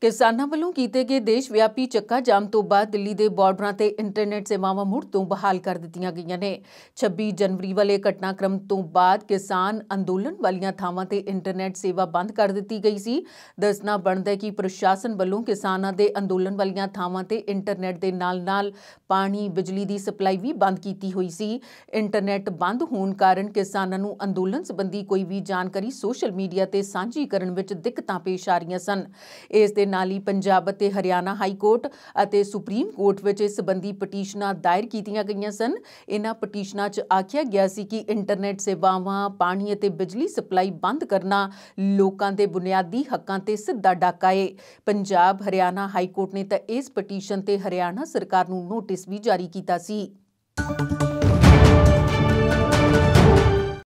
ਕਿਸਾਨਾਂ ਵੱਲੋਂ ਕੀਤੇ ਗਏ ਦੇਸ਼ ਵਿਆਪੀ ਚੱਕਾ ਜਾਮ ਤੋਂ ਬਾਅਦ ਦਿੱਲੀ ਦੇ ਬਾਰਡਰਾਂ ਤੇ ਇੰਟਰਨੈਟ ਸੇਵਾਵਾਂ ਮੁੜ ਤੋਂ ਬਹਾਲ ਕਰ ਦਿੱਤੀਆਂ ਗਈਆਂ ਨੇ 26 ਜਨਵਰੀ ਵਾਲੇ ਘਟਨਾਕ੍ਰਮ ਤੋਂ ਬਾਅਦ ਕਿਸਾਨ ਅੰਦੋਲਨ ਵਾਲੀਆਂ ਥਾਵਾਂ ਤੇ ਇੰਟਰਨੈਟ ਸੇਵਾ ਬੰਦ ਕਰ ਦਿੱਤੀ ਗਈ ਸੀ ਦੱਸਣਾ ਬਣਦਾ ਹੈ ਕਿ ਪ੍ਰਸ਼ਾਸਨ ਵੱਲੋਂ ਕਿਸਾਨਾਂ ਦੇ ਅੰਦੋਲਨ ਵਾਲੀਆਂ ਥਾਵਾਂ ਤੇ ਇੰਟਰਨੈਟ ਦੇ ਨਾਲ-ਨਾਲ ਪਾਣੀ ਬਿਜਲੀ ਦੀ ਸਪਲਾਈ ਵੀ ਬੰਦ ਕੀਤੀ ਹੋਈ ਸੀ ਇੰਟਰਨੈਟ ਬੰਦ ਹੋਣ ਕਾਰਨ ਕਿਸਾਨਾਂ ਨੂੰ ਅੰਦੋਲਨ ਸੰਬੰਧੀ ਕੋਈ ਵੀ ਜਾਣਕਾਰੀ ਸੋਸ਼ਲ ਮੀਡੀਆ ਤੇ ਸਾਂਝੀ ਕਰਨ ਵਿੱਚ ਦਿੱਕਤਾਂ ਪੇਸ਼ ਆ ਰਹੀਆਂ ਸਨ ਇਸ ਦੇ ਨਾਲ ਹੀ ਪੰਜਾਬ ਅਤੇ ਹਰਿਆਣਾ ਹਾਈ ਕੋਰਟ ਅਤੇ ਸੁਪਰੀਮ ਕੋਰਟ ਵਿੱਚ ਇਸ ਸੰਬੰਧੀ ਪਟੀਸ਼ਨਾਂ ਦਾਇਰ ਕੀਤੀਆਂ ਗਈਆਂ ਸਨ ਇਹਨਾਂ ਪਟੀਸ਼ਨਾਂ 'ਚ ਆਖਿਆ ਗਿਆ ਸੀ ਕਿ ਇੰਟਰਨੈਟ ਸੇਵਾਵਾਂ ਪਾਣੀ ਅਤੇ ਬਿਜਲੀ ਸਪਲਾਈ ਬੰਦ ਕਰਨਾ ਲੋਕਾਂ ਦੇ ਬੁਨਿਆਦੀ ਹੱਕਾਂ ਤੇ ਸਿੱਧਾ ਡਾਕਾ ਏ ਪੰਜਾਬ ਹਰਿਆਣਾ ਹਾਈ ਕੋਰਟ ਨੇ ਤਾਂ ਇਸ ਪਟੀਸ਼ਨ ਤੇ ਹਰਿਆਣਾ ਸਰਕਾਰ ਨੂੰ ਨੋਟਿਸ ਵੀ ਜਾਰੀ ਕੀਤਾ ਸੀ